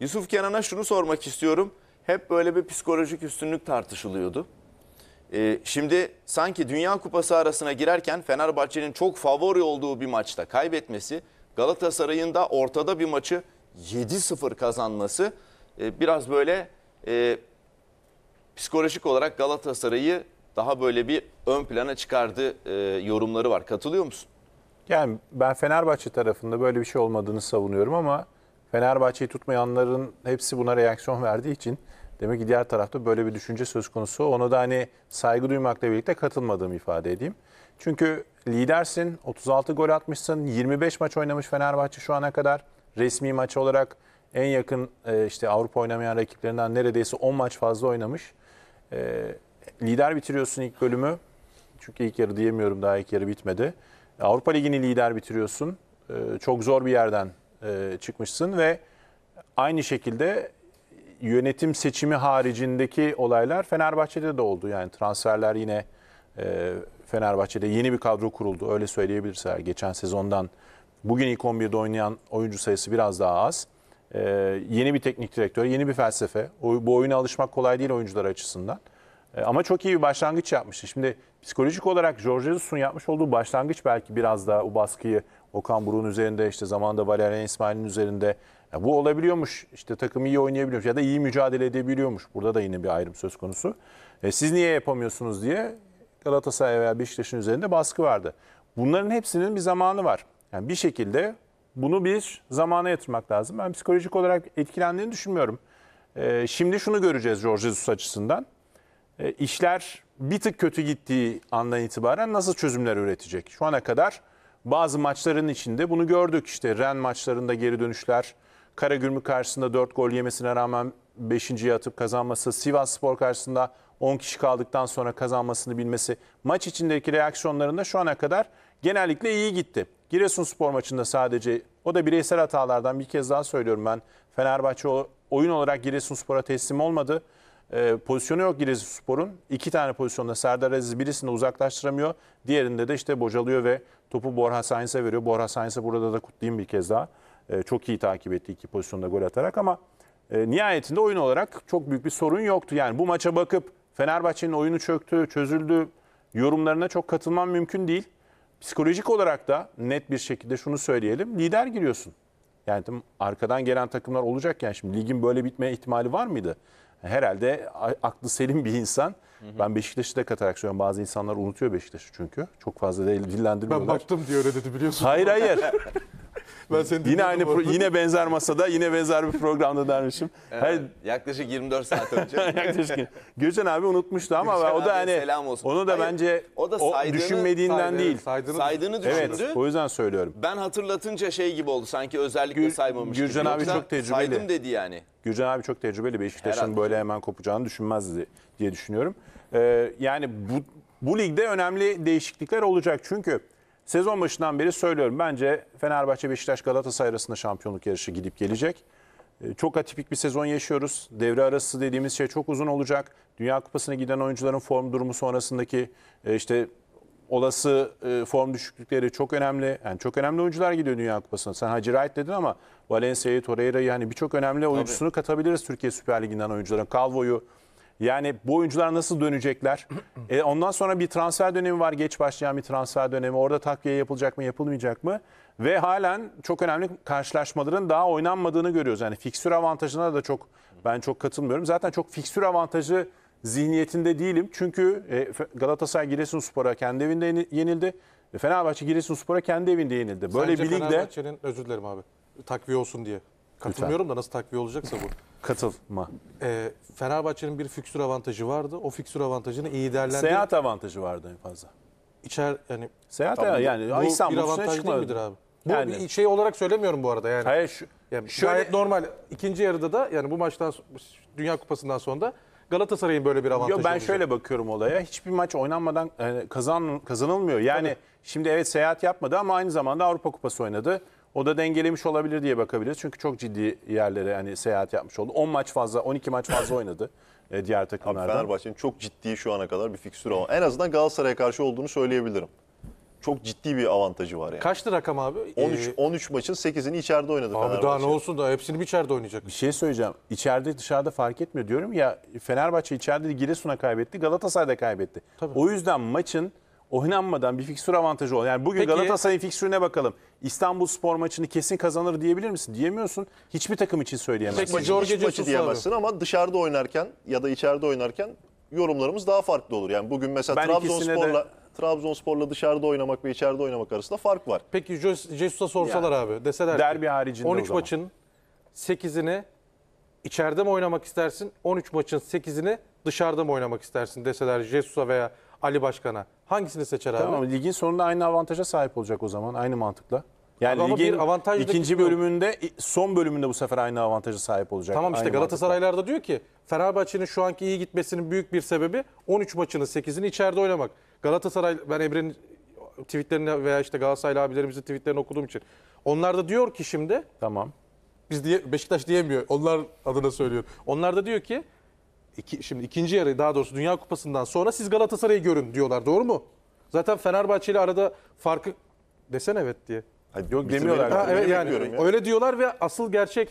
Yusuf Kenan'a şunu sormak istiyorum. Hep böyle bir psikolojik üstünlük tartışılıyordu. Ee, şimdi sanki Dünya Kupası arasına girerken Fenerbahçe'nin çok favori olduğu bir maçta kaybetmesi, Galatasaray'ın da ortada bir maçı 7-0 kazanması e, biraz böyle e, psikolojik olarak Galatasaray'ı daha böyle bir ön plana çıkardı e, yorumları var. Katılıyor musun? Yani ben Fenerbahçe tarafında böyle bir şey olmadığını savunuyorum ama Fenerbahçe'yi tutmayanların hepsi buna reaksiyon verdiği için demek ki diğer tarafta böyle bir düşünce söz konusu. Ona da hani saygı duymakla birlikte katılmadığımı ifade edeyim. Çünkü lidersin, 36 gol atmışsın, 25 maç oynamış Fenerbahçe şu ana kadar. Resmi maç olarak en yakın e, işte Avrupa oynamayan rakiplerinden neredeyse 10 maç fazla oynamış. E, lider bitiriyorsun ilk bölümü. Çünkü ilk yarı diyemiyorum daha ilk yarı bitmedi. Avrupa Ligi'ni lider bitiriyorsun. E, çok zor bir yerden e, çıkmışsın ve aynı şekilde yönetim seçimi haricindeki olaylar Fenerbahçe'de de oldu. Yani transferler yine e, Fenerbahçe'de yeni bir kadro kuruldu. Öyle söyleyebiliriz geçen sezondan bugün ilk 11'de oynayan oyuncu sayısı biraz daha az. E, yeni bir teknik direktör, yeni bir felsefe. O, bu oyuna alışmak kolay değil oyuncular açısından. E, ama çok iyi bir başlangıç yapmıştı. Şimdi psikolojik olarak George Jesus'un yapmış olduğu başlangıç belki biraz daha o baskıyı Okan Buruk'un üzerinde işte zamanında Valerian İsmail'in üzerinde ya bu olabiliyormuş. İşte takım iyi oynayabiliyormuş ya da iyi mücadele edebiliyormuş. Burada da yine bir ayrım söz konusu. E, siz niye yapamıyorsunuz diye Galatasaray veya Beşiktaş'ın üzerinde baskı vardı. Bunların hepsinin bir zamanı var. Yani bir şekilde bunu bir zamana yatırmak lazım. Ben psikolojik olarak etkilendiğini düşünmüyorum. E, şimdi şunu göreceğiz George Jesus açısından e, işler bir tık kötü gittiği andan itibaren nasıl çözümler üretecek? Şu ana kadar bazı maçların içinde bunu gördük. işte. Ren maçlarında geri dönüşler, Karagümrük karşısında 4 gol yemesine rağmen 5.yi atıp kazanması, Sivas Spor karşısında 10 kişi kaldıktan sonra kazanmasını bilmesi, maç içindeki reaksiyonlarında şu ana kadar genellikle iyi gitti. Giresunspor maçında sadece o da bireysel hatalardan bir kez daha söylüyorum ben. Fenerbahçe oyun olarak Giresunspor'a teslim olmadı. E, pozisyonu yok Giresun Spor'un. İki tane pozisyonda Serdar Aziz birisini uzaklaştıramıyor. Diğerinde de işte bocalıyor ve topu Borha Sainz'e veriyor. Borha Sainz'e burada da kutlayayım bir kez daha. E, çok iyi takip etti iki pozisyonda gol atarak ama e, nihayetinde oyun olarak çok büyük bir sorun yoktu. Yani bu maça bakıp Fenerbahçe'nin oyunu çöktü, çözüldü yorumlarına çok katılmam mümkün değil. Psikolojik olarak da net bir şekilde şunu söyleyelim. Lider giriyorsun. Yani arkadan gelen takımlar olacak yani şimdi ligin böyle bitme ihtimali var mıydı? herhalde aklı selim bir insan. Ben Beşiktaş'ı da katarak söylüyorum. Bazı insanlar unutuyor Beşiktaş'ı çünkü. Çok fazla da dillendirmiyorlar. Ben baktım diye öyle dedi biliyorsun. Hayır hayır. ben seni yine aynı pro- yine benzer masada, yine benzer bir programda dermişim. Evet, Hayır, yaklaşık 24 saat önce. yaklaşık. Gülşen abi unutmuştu ama Gülşen o da hani selam olsun. onu da Hayır, bence o da saydığını, düşünmediğinden saydığını, değil. Saydığını, saydığını düşündü. Evet, o yüzden söylüyorum. Ben hatırlatınca şey gibi oldu sanki özellikle Gül, saymamış. Gülcan gibi. abi çok tecrübeli. Saydım dedi yani. Gülcan abi çok tecrübeli. Beşiktaş'ın böyle hemen kopacağını düşünmezdi diye düşünüyorum. Ee, yani bu bu ligde önemli değişiklikler olacak çünkü Sezon başından beri söylüyorum. Bence Fenerbahçe, Beşiktaş, Galatasaray arasında şampiyonluk yarışı gidip gelecek. Ee, çok atipik bir sezon yaşıyoruz. Devre arası dediğimiz şey çok uzun olacak. Dünya Kupası'na giden oyuncuların form durumu sonrasındaki e, işte olası e, form düşüklükleri çok önemli. Yani çok önemli oyuncular gidiyor Dünya Kupası'na. Sen Hacı Wright dedin ama Valencia'yı, Torreira'yı yani birçok önemli oyuncusunu Tabii. katabiliriz Türkiye Süper Ligi'nden oyuncuların. Calvo'yu, yani bu oyuncular nasıl dönecekler? E, ondan sonra bir transfer dönemi var. Geç başlayan bir transfer dönemi. Orada takviye yapılacak mı yapılmayacak mı? Ve halen çok önemli karşılaşmaların daha oynanmadığını görüyoruz. Yani fiksür avantajına da çok ben çok katılmıyorum. Zaten çok fiksür avantajı zihniyetinde değilim. Çünkü e, Galatasaray Giresunspor'a kendi evinde yenildi. E, Fenerbahçe Giresunspor'a kendi evinde yenildi. Böyle Sence bir ligde Fenerbahçe'nin özür dilerim abi. Takviye olsun diye. Katılmıyorum Lütfen. da nasıl takviye olacaksa bu. Katılma. Ee, Fenerbahçe'nin bir fikstür avantajı vardı. O fikstür avantajını iyi değerlendirdi. Seyahat avantajı vardı en fazla. İçer yani seyahat ya, yani bu İstanbul bir avantaj değil midir abi? Bu yani. bir şey olarak söylemiyorum bu arada yani. Hayır şu, yani şöyle... gayet normal. İkinci yarıda da yani bu maçtan Dünya Kupası'ndan sonra da Galatasaray'ın böyle bir avantajı. Yok ben olacak. şöyle bakıyorum olaya. Hiçbir maç oynanmadan e, kazan kazanılmıyor. Yani Tabii. şimdi evet seyahat yapmadı ama aynı zamanda Avrupa Kupası oynadı. O da dengelemiş olabilir diye bakabiliriz. Çünkü çok ciddi yerlere hani seyahat yapmış oldu. 10 maç fazla, 12 maç fazla oynadı e, diğer takımlardan. Fenerbahçe'nin çok ciddi şu ana kadar bir fiksür ama en azından Galatasaray'a karşı olduğunu söyleyebilirim. Çok ciddi bir avantajı var yani. Kaçtı rakam abi? 13 Ee, 13 maçın 8'ini içeride oynadı Fenerbahçe. Abi daha ne olsun da hepsini bir içeride oynayacak. Bir şey söyleyeceğim. İçeride dışarıda fark etmiyor diyorum ya Fenerbahçe içeride Giresun'a kaybetti, Galatasaray'da kaybetti. Tabii. O yüzden maçın oynanmadan bir fikstür avantajı ol. Yani bugün Peki. Galatasaray'ın fikstürüne bakalım. İstanbul Spor maçını kesin kazanır diyebilir misin? Diyemiyorsun. Hiçbir takım için söyleyemezsin. Tek maçı, Jorge maçı diyemezsin ama dışarıda oynarken ya da içeride oynarken yorumlarımız daha farklı olur. Yani bugün mesela Trabzonspor'la Trabzonspor'la dışarıda oynamak ve içeride oynamak arasında fark var. Peki Jesus'a sorsalar yani, abi deseler derbi ki, haricinde 13 maçın 8'ini içeride mi oynamak istersin? 13 maçın 8'ini dışarıda mı oynamak istersin deseler Jesus'a veya Ali Başkan'a. Hangisini seçer abi? Tamam ligin sonunda aynı avantaja sahip olacak o zaman aynı mantıkla. Yani Ama ligin bir ikinci bölümünde son bölümünde bu sefer aynı avantaja sahip olacak. Tamam işte Galatasaraylar da diyor ki Fenerbahçe'nin şu anki iyi gitmesinin büyük bir sebebi 13 maçını 8'ini içeride oynamak. Galatasaray ben Emre'nin tweetlerini veya işte Galatasaraylı abilerimizin tweetlerini okuduğum için. Onlar da diyor ki şimdi Tamam. biz diye Beşiktaş diyemiyor. Onlar adına söylüyor. Onlar da diyor ki iki, şimdi ikinci yarı daha doğrusu Dünya Kupası'ndan sonra siz Galatasaray'ı görün diyorlar. Doğru mu? Zaten Fenerbahçe ile arada farkı desen evet diye. Hayır, yok demiyorlar. Ha, evet yani ya. öyle diyorlar ve asıl gerçek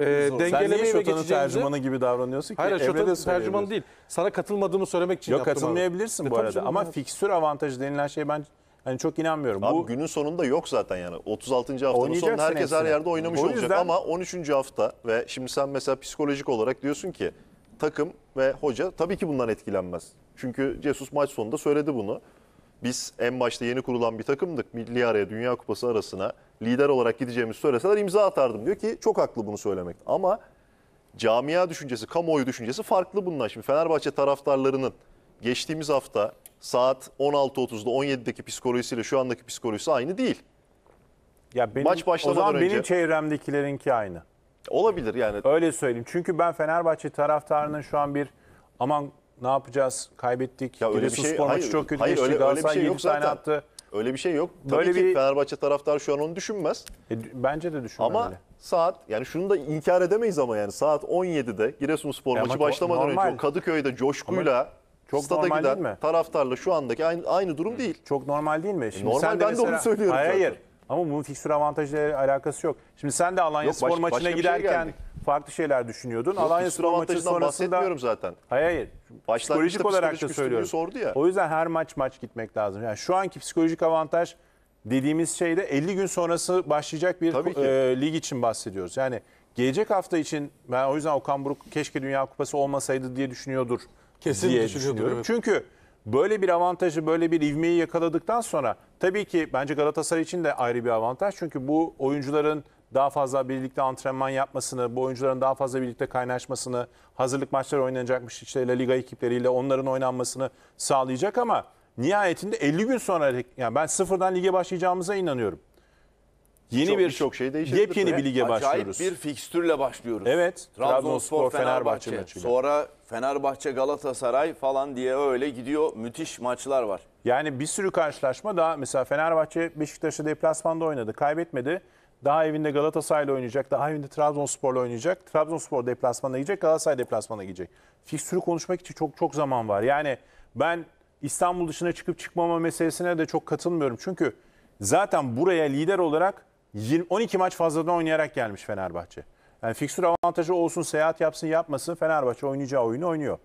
e, dengelemeye ve geçeceğimizi... tercümanı gibi davranıyorsun ki. Hayır Şotan'ın tercümanı değil. Sana katılmadığımı söylemek için Yok katılmayabilirsin abi. E, bu arada ama evet. fiksür avantajı denilen şey ben Hani çok inanmıyorum. Abi bu günün sonunda yok zaten yani. 36. haftanın sonunda herkes her yerde oynamış yüzden... olacak ama 13. hafta ve şimdi sen mesela psikolojik olarak diyorsun ki takım ve hoca tabii ki bundan etkilenmez. Çünkü Cesus maç sonunda söyledi bunu. Biz en başta yeni kurulan bir takımdık. Milli araya Dünya Kupası arasına lider olarak gideceğimizi söyleseler imza atardım diyor ki çok haklı bunu söylemek. Ama camia düşüncesi, kamuoyu düşüncesi farklı bundan. Şimdi Fenerbahçe taraftarlarının geçtiğimiz hafta saat 16.30'da 17'deki psikolojisiyle şu andaki psikolojisi aynı değil. Ya benim, Maç başlamadan o zaman önce... benim çevremdekilerinki aynı. Olabilir yani. Öyle söyleyeyim. Çünkü ben Fenerbahçe taraftarının şu an bir aman ne yapacağız kaybettik. Ya öyle bir şey, hayır, maçı çok kötü hayır, geçti. Öyle, öyle bir şey yok zaten. attı. Öyle bir şey yok. Tabii Böyle ki bir... Fenerbahçe taraftar şu an onu düşünmez. E, bence de düşünmez. Ama saat yani şunu da inkar edemeyiz ama yani saat 17'de Giresunspor e maçı başlamadan normal. önce o Kadıköy'de coşkuyla ama... Çok Stada normal giden değil mi? taraftarla şu andaki aynı, aynı durum e, değil. Çok normal değil mi? Şimdi e, normal sen de mesela, de onu söylüyorum. Hayır, hayır. Ama bunun fiksür avantajıyla alakası yok. Şimdi sen de Alanya Yok, Spor baş- maçına şey giderken geldik. farklı şeyler düşünüyordun. Alanya Spor maçı avantajından bahsetmiyorum zaten. Hayır hayır. Başlangıçta Psikolojik olarak psikolojik da üstünlüğü söylüyorum. sordu ya. O yüzden her maç maç gitmek lazım. Yani şu anki psikolojik avantaj dediğimiz şeyde 50 gün sonrası başlayacak bir Tabii e, lig için bahsediyoruz. Yani gelecek hafta için ben o yüzden Okan Buruk keşke Dünya Kupası olmasaydı diye düşünüyordur. Kesin diye düşünüyordur, düşünüyorum. evet. Çünkü böyle bir avantajı, böyle bir ivmeyi yakaladıktan sonra Tabii ki bence Galatasaray için de ayrı bir avantaj. Çünkü bu oyuncuların daha fazla birlikte antrenman yapmasını, bu oyuncuların daha fazla birlikte kaynaşmasını, hazırlık maçları oynanacakmış işte La Liga ekipleriyle onların oynanmasını sağlayacak ama nihayetinde 50 gün sonra yani ben sıfırdan lige başlayacağımıza inanıyorum. Yeni çok, bir çok şey değişecek. Yepyeni bir lige Acayip başlıyoruz. Acayip bir fikstürle başlıyoruz. Evet. Trabzonspor, Fenerbahçe. Fenerbahçe Sonra Fenerbahçe, Galatasaray falan diye öyle gidiyor. Müthiş maçlar var. Yani bir sürü karşılaşma da. mesela Fenerbahçe Beşiktaş'ı deplasmanda oynadı, kaybetmedi. Daha evinde Galatasaray'la oynayacak, daha evinde Trabzonspor'la oynayacak. Trabzonspor deplasmana gidecek, Galatasaray deplasmana gidecek. Fikstürü konuşmak için çok çok zaman var. Yani ben İstanbul dışına çıkıp çıkmama meselesine de çok katılmıyorum. Çünkü zaten buraya lider olarak 20, 12 maç fazladan oynayarak gelmiş Fenerbahçe. Yani fiksür avantajı olsun, seyahat yapsın, yapmasın Fenerbahçe oynayacağı oyunu oynuyor.